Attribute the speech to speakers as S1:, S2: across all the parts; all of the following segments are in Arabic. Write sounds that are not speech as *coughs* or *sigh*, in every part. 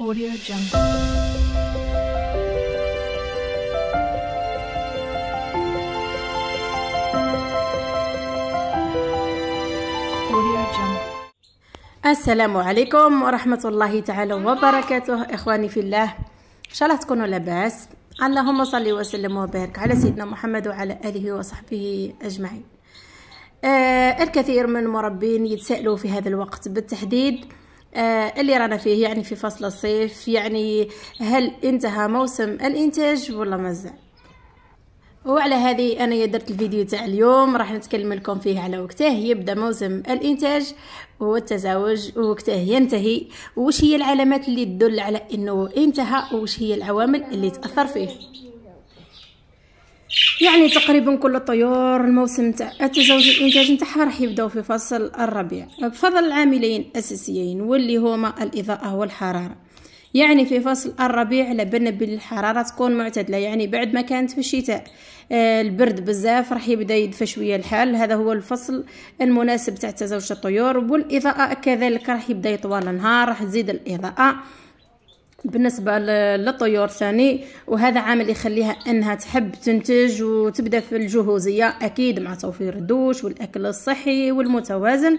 S1: Audio Jungle. السلام عليكم ورحمة الله تعالى وبركاته إخواني في الله إن شاء الله تكونوا لباس اللهم صل وسلم وبارك على سيدنا محمد وعلى آله وصحبه أجمعين آه الكثير من المربين يتسألوا في هذا الوقت بالتحديد آه، اللي رانا فيه يعني في فصل الصيف يعني هل انتهى موسم الانتاج ولا مازال وعلى هذه انا درت الفيديو تاع اليوم راح نتكلم لكم فيه على وقته يبدا موسم الانتاج والتزاوج التزاوج ينتهي وش هي العلامات اللي تدل على انه انتهى وش هي العوامل اللي تاثر فيه يعني تقريبا كل الطيور الموسم تاع التزاوج الانتاج نتاعها راح يبداو في فصل الربيع بفضل العاملين الاساسيين واللي هما الاضاءه والحراره يعني في فصل الربيع على بالحراره بلي الحراره تكون معتدله يعني بعد ما كانت في الشتاء آه، البرد بزاف راح يبدا يدفى شويه الحال هذا هو الفصل المناسب تاع تزاوج الطيور والاضاءه كذلك راح يبدا يطوال النهار راح تزيد الاضاءه بالنسبه للطيور ثاني وهذا عامل يخليها انها تحب تنتج وتبدا في الجهوزيه اكيد مع توفير الدوش والاكل الصحي والمتوازن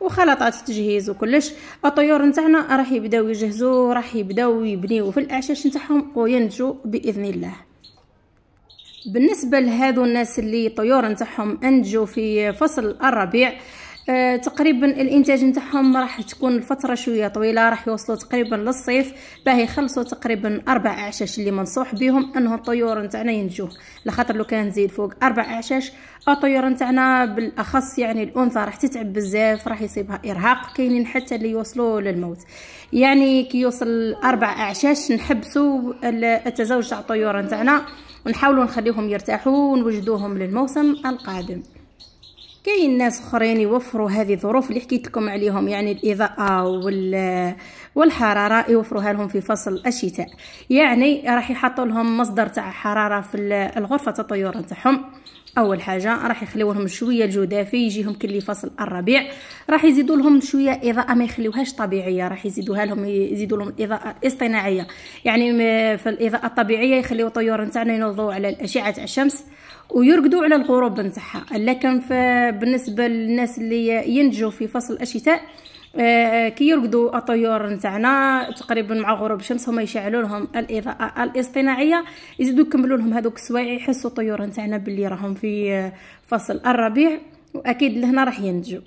S1: وخلطات التجهيز وكلش الطيور نتاعنا راح يبداو يجهزوا راح يبداو يبنيو في الاعشاش نتاعهم وينتجوا باذن الله بالنسبه لهذو الناس اللي طيور نتاعهم انتجوا في فصل الربيع آه، تقريبا الانتاج نتاعهم راح تكون الفتره شويه طويله راح يوصلوا تقريبا للصيف باه يخلصوا تقريبا اربع اعشاش اللي منصوح بهم انه الطيور نتاعنا ينجوه لخاطر لو كان نزيد فوق اربع اعشاش الطيور نتاعنا بالاخص يعني الانثى راح تتعب بزاف راح يصيبها ارهاق كاينين حتى اللي يوصلوا للموت يعني كي يوصل اربع اعشاش نحبسوا التزاوج تاع الطيور نتاعنا ونحاولوا نخليهم يرتاحوا ونوجدوهم للموسم القادم كاين ناس اخرين يوفروا هذه الظروف اللي حكيت لكم عليهم يعني الاضاءه وال والحراره يوفروها لهم في فصل الشتاء يعني راح يحطوا لهم مصدر تاع حراره في الغرفه تاع الطيور تاعهم اول حاجه راح يخليو لهم شويه الجدافي يجيهم كل فصل الربيع راح يزيدوا لهم شويه اضاءه ما يخليوهاش طبيعيه راح يزيدوها لهم يزيدوا لهم الاضاءه الاصطناعيه يعني في الاضاءه الطبيعيه يخليو الطيور نتاعنا ينوضوا على الاشعه تاع الشمس ويرقدوا على الغروب نتاعها لكن في بالنسبه للناس اللي ينجوا في فصل الشتاء آه، آه، كي يرقدوا الطيور نتاعنا تقريبا مع غروب الشمس هما يشعلوا لهم الاضاءه الاصطناعيه يزيدوا يكملوا لهم هذوك السوايع يحسوا الطيور نتاعنا باللي راهم في آه، فصل الربيع واكيد لهنا راح ينجوا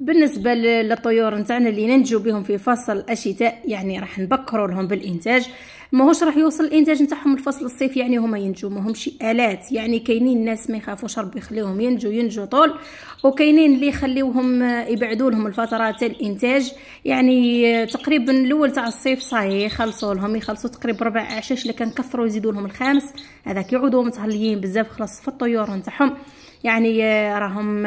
S1: بالنسبه للطيور نتاعنا اللي ننجو بهم في فصل الشتاء يعني راح نبكروا لهم بالانتاج ماهوش راح يوصل الانتاج نتاعهم الفصل الصيف يعني هما ينجو ماهمش الات يعني كاينين ناس ما يخافوش ربي يخليهم ينجو ينجو طول وكاينين اللي يخليوهم يبعدوا لهم الفتره الانتاج يعني تقريبا الاول تاع الصيف صاي يخلصوا لهم يخلصوا تقريبا ربع عشاش اللي كنكثروا يزيدوا لهم الخامس هذاك يعودوا متهليين بزاف خلاص في الطيور نتاعهم يعني راهم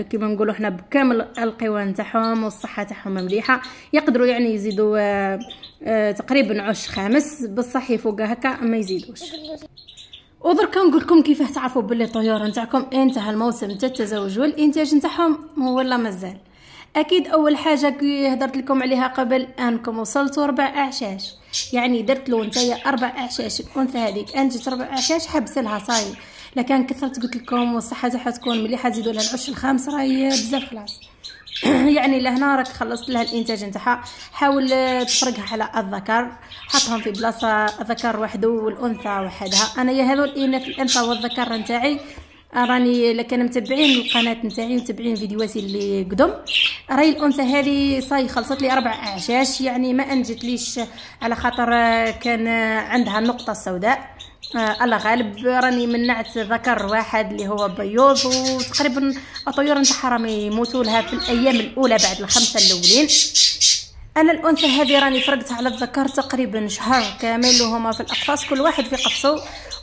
S1: كيما نقولوا حنا بكامل القوى نتاعهم والصحه تاعهم مليحه يقدروا يعني يزيدوا آه، تقريبا عش خامس بصح يفوق هكا ما يزيدوش ودركا نقول لكم كيفاه تعرفوا باللي الطيور نتاعكم انتهى الموسم تاع التزاوج والانتاج نتاعهم ولا مازال اكيد اول حاجه كي هضرت لكم عليها قبل انكم وصلتوا ربع اعشاش يعني درت له نتايا اربع اعشاش الانثى هذيك انتجت ربع اعشاش حبس لها صاي لكان كثرت قلت لكم والصحه تاعها تكون مليحه زيدوا لها العش الخامس راهي بزاف خلاص *coughs* يعني لهنا راك خلصت لها الانتاج نتاعها حاول آه، تفرقها على الذكر حطهم في بلاصه الذكر وحده والانثى وحدها انايا هذو الاناث إيه، الانثى والذكر نتاعي آه، راني لكان متبعين القناه نتاعي ومتبعين فيديوهاتي اللي قدم راهي الانثى هذه صاي خلصت لي اربع اعشاش يعني ما انجت ليش على خاطر آه، كان عندها النقطه السوداء آه الله غالب راني منعت ذكر واحد اللي هو بيوض وتقريبا الطيور نتاعها راهم يموتوا لها في الايام الاولى بعد الخمسه الاولين انا الانثى هذه راني فرقت على الذكر تقريبا شهر كامل وهما في الاقفاص كل واحد في قفصه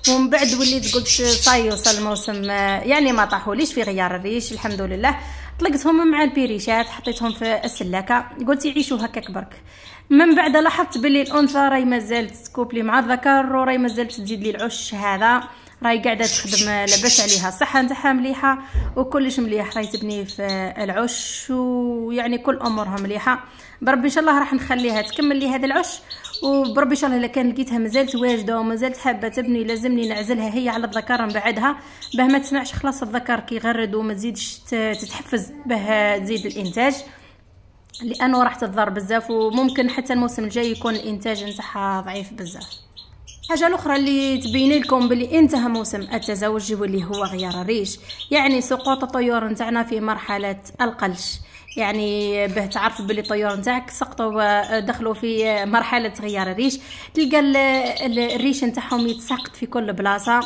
S1: ومن بعد وليت قلت صاي وصل الموسم آه، يعني ما طاحوليش في غيار الريش الحمد لله طلقتهم مع البيريشات حطيتهم في السلاكه قلت يعيشوا هكاك برك من بعد لاحظت بلي الانثى راهي مازال تكوبلي مع الذكر وراهي مازال تزيد لي العش هذا راهي قاعده تخدم لاباس عليها الصحه نتاعها مليحه وكلش مليح راهي تبني في العش ويعني كل امورها مليحه بربي ان شاء الله راح نخليها تكمل لي هذا العش وبربي ان شاء الله الا كان لقيتها مازالت واجده ومازالت حابه تبني لازمني نعزلها هي على الذكر من بعدها باه ما تسمعش خلاص الذكر كيغرد وما تزيدش تتحفز باه تزيد الانتاج لانه راح تضر بزاف وممكن حتى الموسم الجاي يكون الانتاج نتاعها ضعيف بزاف حاجه اخرى اللي تبين لكم بلي انتهى موسم التزاوج واللي هو غيار الريش يعني سقوط الطيور نتاعنا في مرحله القلش يعني باه تعرف بلي الطيور نتاعك سقطوا دخلوا في مرحله غيار الريش تلقى الريش نتاعهم يتسقط في كل بلاصه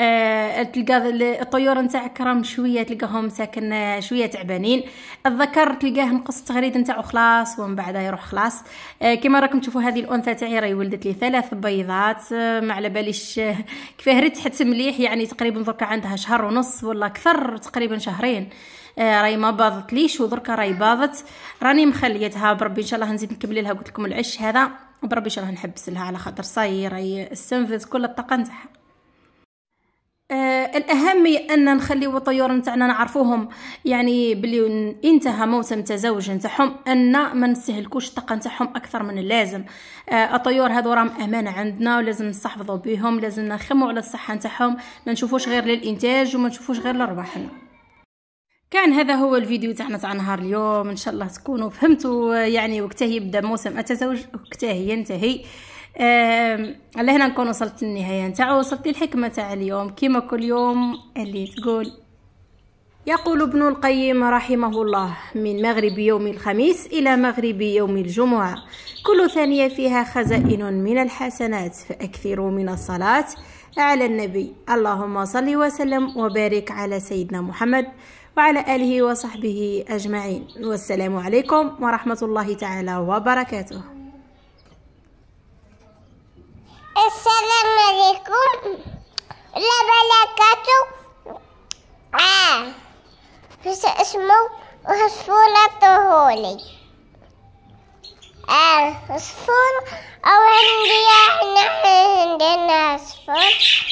S1: آه تلقى الطيور نتاع كرام شويه تلقاهم ساكن آه، شويه تعبانين الذكر تلقاه نقص التغريد نتاعو خلاص ومن بعد يروح خلاص آه كما راكم تشوفوا هذه الانثى تاعي راهي ولدت لي ثلاث بيضات آه ما على باليش آه كيفاه رتحت مليح يعني تقريبا دركا عندها شهر ونص ولا اكثر تقريبا شهرين آه راهي ما باضت ليش ودركا راهي باضت راني مخليتها بربي ان شاء الله نزيد نكمل لها قلت لكم العش هذا بربي ان شاء الله نحبس لها على خاطر صاير راي استنفذ كل الطاقه نتاعها آه الاهم ان نخليو الطيور نتاعنا نعرفوهم يعني بلي انتهى موسم التزاوج نتاعهم ان ما نستهلكوش الطاقه نتاعهم اكثر من اللازم آه الطيور هذو راهم امانه عندنا ولازم نستحفظوا بهم لازم نخمو على الصحه نتاعهم ما نشوفوش غير للانتاج وما نشوفوش غير لرباحنا كان هذا هو الفيديو تاعنا تاع نهار اليوم ان شاء الله تكونوا فهمتوا يعني وقتها يبدا موسم التزاوج وقتها ينتهي لهنا نكون وصلت للنهايه نتاع وصلت للحكمه تاع اليوم كيما كل يوم اللي تقول يقول ابن القيم رحمه الله من مغرب يوم الخميس إلى مغرب يوم الجمعة كل ثانية فيها خزائن من الحسنات فأكثروا من الصلاة على النبي اللهم صل وسلم وبارك على سيدنا محمد وعلى آله وصحبه أجمعين والسلام عليكم ورحمة الله تعالى وبركاته السلام عليكم لا بلاكاتو آه بس اسمه عصفورة طهولي آه عصفور أو عندي احنا عندنا عصفور